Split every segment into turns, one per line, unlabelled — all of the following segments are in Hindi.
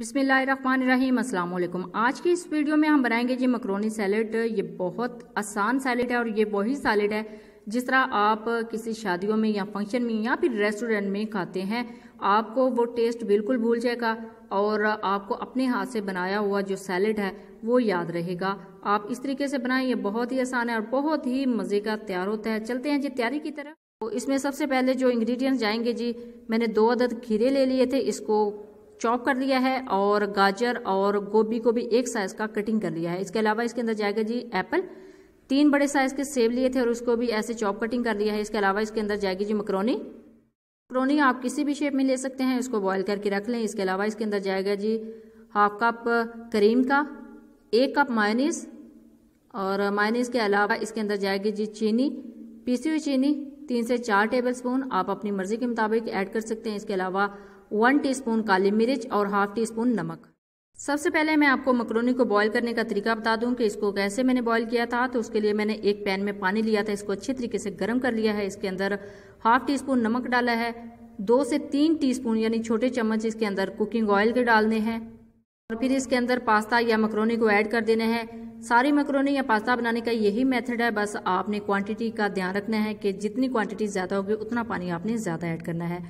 बिसमीम अल्लाम आज की इस वीडियो में हम बनाएंगे जी मकरोनी सैलड ये बहुत आसान सैलड है और ये वही सैलड है जिस तरह आप किसी शादियों में या फंक्शन में या फिर रेस्टोरेंट में खाते हैं आपको वो टेस्ट बिल्कुल भूल जाएगा और आपको अपने हाथ से बनाया हुआ जो सैलड है वो याद रहेगा आप इस तरीके से बनाएं ये बहुत ही आसान है और बहुत ही मज़े का तैयार होता है चलते हैं जी तैयारी की तरफ तो इसमें सबसे पहले जो इंग्रेडिएंट्स जाएंगे जी मैंने दो अदद खीरे ले लिए थे इसको चॉप कर लिया है और गाजर और गोभी को भी एक साइज का कटिंग कर लिया है इसके अलावा इसके अंदर जाएगा जी एप्पल तीन बड़े साइज के सेब लिए थे और उसको भी ऐसे चॉप कटिंग कर लिया है इसके अलावा इसके अंदर जाएगी जी मकरोनी मकरोनी आप किसी भी शेप में ले सकते हैं इसको बॉयल करके रख लें इसके अलावा इसके अंदर जाएगा जी हाफ कप करीम का एक कप मायनीस और मायनीस के अलावा इसके अंदर जाएगी जी चीनी पीसी हुई चीनी तीन से चार टेबल स्पून आप अपनी मर्जी के मुताबिक ऐड कर सकते हैं इसके अलावा वन टीस्पून काली मिर्च और हाफ टी स्पून नमक सबसे पहले मैं आपको मकरोनी को बॉईल करने का तरीका बता दूं कि इसको कैसे मैंने बॉईल किया था तो उसके लिए मैंने एक पैन में पानी लिया था इसको अच्छे तरीके से गर्म कर लिया है इसके अंदर हाफ टी स्पून नमक डाला है दो से तीन टीस्पून यानी छोटे चम्मच इसके अंदर कुकिंग ऑयल के डालने हैं और फिर इसके अंदर पास्ता या मकरोनी को ऐड कर देने हैं सारी मकरोनी या पास्ता बनाने का यही मेथड है बस आपने क्वांटिटी का ध्यान रखना है कि जितनी क्वांटिटी ज़्यादा होगी उतना पानी आपने ज़्यादा ऐड करना है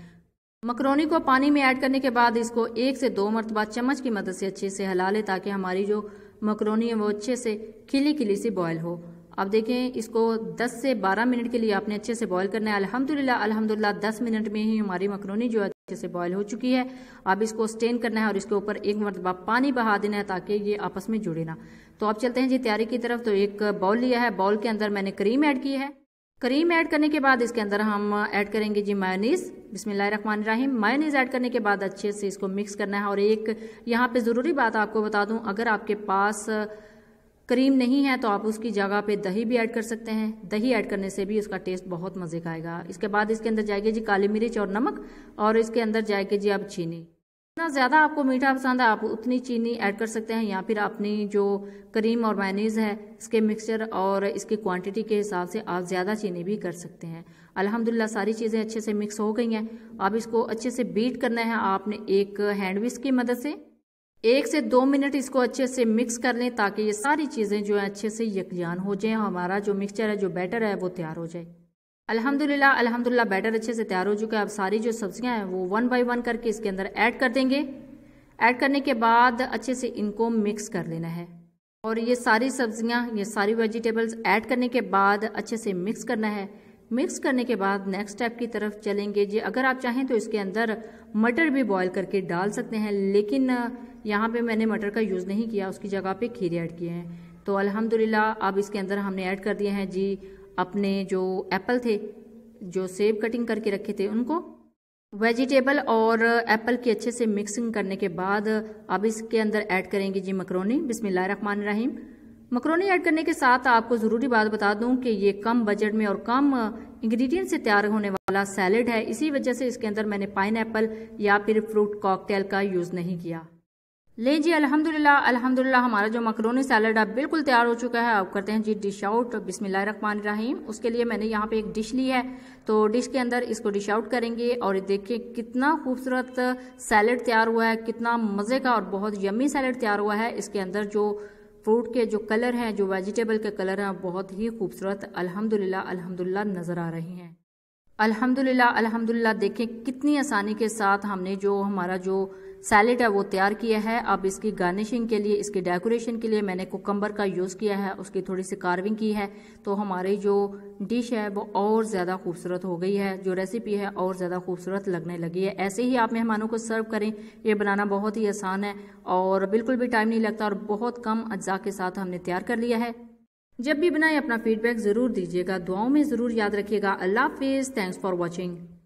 मकरोनी को पानी में ऐड करने के बाद इसको एक से दो मरतबा चम्मच की मदद से अच्छे से हिला लें ताकि हमारी जो मकरोनी है वो अच्छे से खिली खिली सी बॉयल हो अब देखें इसको 10 से 12 मिनट के लिए आपने अच्छे से बॉयल करना है अल्हम्दुलिल्लाह अल्हम्दुलिल्लाह 10 मिनट में ही हमारी मकरोनी जो है अच्छे से बॉयल हो चुकी है अब इसको स्टेन करना है और इसके ऊपर एक मरतबा पानी बहा देना है ताकि ये आपस में जुड़े ना तो अब चलते हैं जी तैयारी की तरफ तो एक बाउल लिया है बाउल के अंदर मैंने क्रीम ऐड की है क्रीम ऐड करने के बाद इसके अंदर हम ऐड करेंगे जी रहमान रहीम मायोनीज़ ऐड करने के बाद अच्छे से इसको मिक्स करना है और एक यहाँ पे ज़रूरी बात आपको बता दूँ अगर आपके पास क्रीम नहीं है तो आप उसकी जगह पे दही भी ऐड कर सकते हैं दही ऐड करने से भी उसका टेस्ट बहुत मज़े का आएगा इसके बाद इसके अंदर जाएगी जी काली मिर्च और नमक और इसके अंदर जाएगी जी अब चीनी जितना ज़्यादा आपको मीठा पसंद है आप उतनी चीनी ऐड कर सकते हैं या फिर अपनी जो क्रीम और मैनीज है इसके मिक्सचर और इसकी क्वांटिटी के हिसाब से आप ज़्यादा चीनी भी कर सकते हैं अल्हम्दुलिल्लाह सारी चीज़ें अच्छे से मिक्स हो गई हैं अब इसको अच्छे से बीट करना है आपने एक विस्क की मदद से एक से दो मिनट इसको अच्छे से मिक्स कर लें ताकि ये सारी चीज़ें जो है अच्छे से यकजान हो जाए हमारा जो मिक्सचर है जो बैटर है वो तैयार हो जाए अल्हम्दुलिल्लाह अल्हम्दुलिल्लाह बैटर अच्छे से तैयार हो चुका है अब सारी जो सब्जियां हैं वो वन बाय वन करके इसके अंदर ऐड कर देंगे ऐड करने के बाद अच्छे से इनको मिक्स कर लेना है और ये सारी सब्जियां ये सारी वेजिटेबल्स ऐड करने के बाद अच्छे से मिक्स करना है मिक्स करने के बाद नेक्स्ट स्टेप की तरफ चलेंगे जी अगर आप चाहें तो इसके अंदर मटर भी बॉयल करके डाल सकते हैं लेकिन यहाँ पर मैंने मटर का यूज़ नहीं किया उसकी जगह पर खीरे ऐड किए हैं तो अलहमदिल्ला अब इसके अंदर हमने ऐड कर दिए हैं जी अपने जो एप्पल थे जो सेब कटिंग करके रखे थे उनको वेजिटेबल और एप्पल की अच्छे से मिक्सिंग करने के बाद अब इसके अंदर ऐड करेंगे जी मकरोनी बिस्मिल्लाह रहमान रहीम मकरोनी ऐड करने के साथ आपको ज़रूरी बात बता दूं कि ये कम बजट में और कम इंग्रेडिएंट से तैयार होने वाला सैलड है इसी वजह से इसके अंदर मैंने पाइन या फिर फ्रूट कॉकटेल का यूज़ नहीं किया लें जी अल्हम्दुलिल्लाह अल्हम्दुलिल्लाह हमारा जो मकरोनी सैलड है बिल्कुल तैयार हो चुका है अब करते हैं जी डिश आउट रहीम उसके लिए मैंने यहाँ पे एक डिश ली है तो डिश के अंदर इसको डिश आउट करेंगे और देखिए कितना खूबसूरत सैलड तैयार हुआ है कितना मज़े का और बहुत यमी सैलड तैयार हुआ है इसके अंदर जो फ्रूट के जो कलर हैं जो वेजिटेबल के कलर हैं बहुत ही खूबसूरत अल्हम्दुलिल्लाह अलहमदुल्ला नज़र आ रही हैं अल्हम्दुलिल्लाह अल्हम्दुलिल्लाह देखें कितनी आसानी के साथ हमने जो हमारा जो सैलेड है वो तैयार किया है अब इसकी गार्निशिंग के लिए इसके डेकोरेशन के लिए मैंने कोकम्बर का यूज़ किया है उसकी थोड़ी सी कार्विंग की है तो हमारी जो डिश है वो और ज़्यादा खूबसूरत हो गई है जो रेसिपी है और ज़्यादा खूबसूरत लगने लगी है ऐसे ही आप मेहमानों को सर्व करें ये बनाना बहुत ही आसान है और बिल्कुल भी टाइम नहीं लगता और बहुत कम अज्जा के साथ हमने तैयार कर लिया है जब भी बनाए अपना फीडबैक ज़रूर दीजिएगा दुआओं में ज़रूर याद रखिएगा अल्लाह हाफिज़ थैंक्स फॉर वॉचिंग